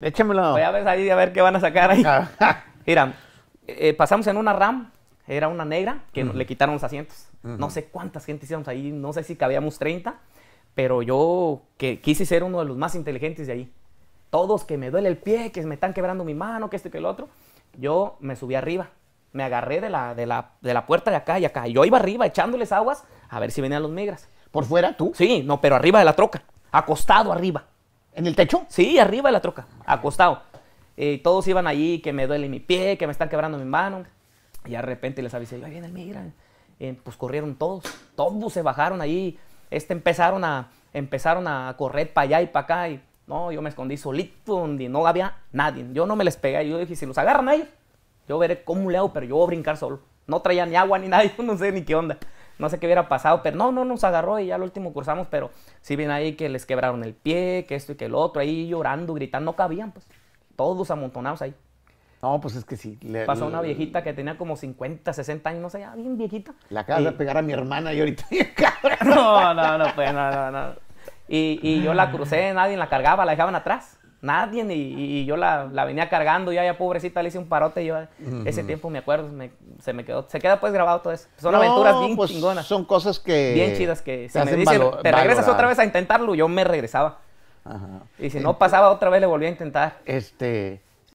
Échamelo. Voy pues a ver ahí a ver qué van a sacar ahí. Ah. Mira, eh, pasamos en una RAM, era una negra, que le quitaron los asientos. No sé cuántas gente hicimos ahí, no sé si cabíamos 30, pero yo que, quise ser uno de los más inteligentes de ahí. Todos que me duele el pie, que me están quebrando mi mano, que esto que el otro. Yo me subí arriba, me agarré de la, de la, de la puerta de acá y acá. Yo iba arriba echándoles aguas a ver si venían los negras. ¿Por fuera tú? Sí, no, pero arriba de la troca, acostado arriba. ¿En el techo? Sí, arriba de la troca, acostado. Y eh, todos iban allí, que me duele mi pie, que me están quebrando mi mano. Y de repente les avisé, ahí viene el migra. Eh, pues corrieron todos, todos se bajaron ahí Este, empezaron, a, empezaron a correr para allá y para acá. no, yo me escondí solito donde no había nadie. Yo no me les pegué. Yo dije, si los agarran ahí, yo veré cómo le hago, pero yo voy a brincar solo. No traía ni agua ni nada, yo no sé ni qué onda no sé qué hubiera pasado, pero no, no nos agarró y ya lo último cruzamos, pero sí ven ahí que les quebraron el pie, que esto y que el otro, ahí llorando, gritando, no cabían, pues, todos amontonados ahí. No, pues es que sí. Le, Pasó una viejita que tenía como 50, 60 años, no sé, ya bien viejita. La acabas de pegar a mi hermana y ahorita, No, no, no, pues, no, no, no. Y, y yo la crucé, nadie la cargaba, la dejaban atrás nadie, ni yo la, venía cargando, y allá pobrecita, le hice un parote, yo ese tiempo me acuerdo, se me quedó, se queda pues grabado todo eso. Son aventuras bien pues, chingonas. Son cosas que... Bien chidas que si me dicen, te regresas otra vez a intentarlo, yo me regresaba. Y si no pasaba otra vez, le volví a intentar. Este,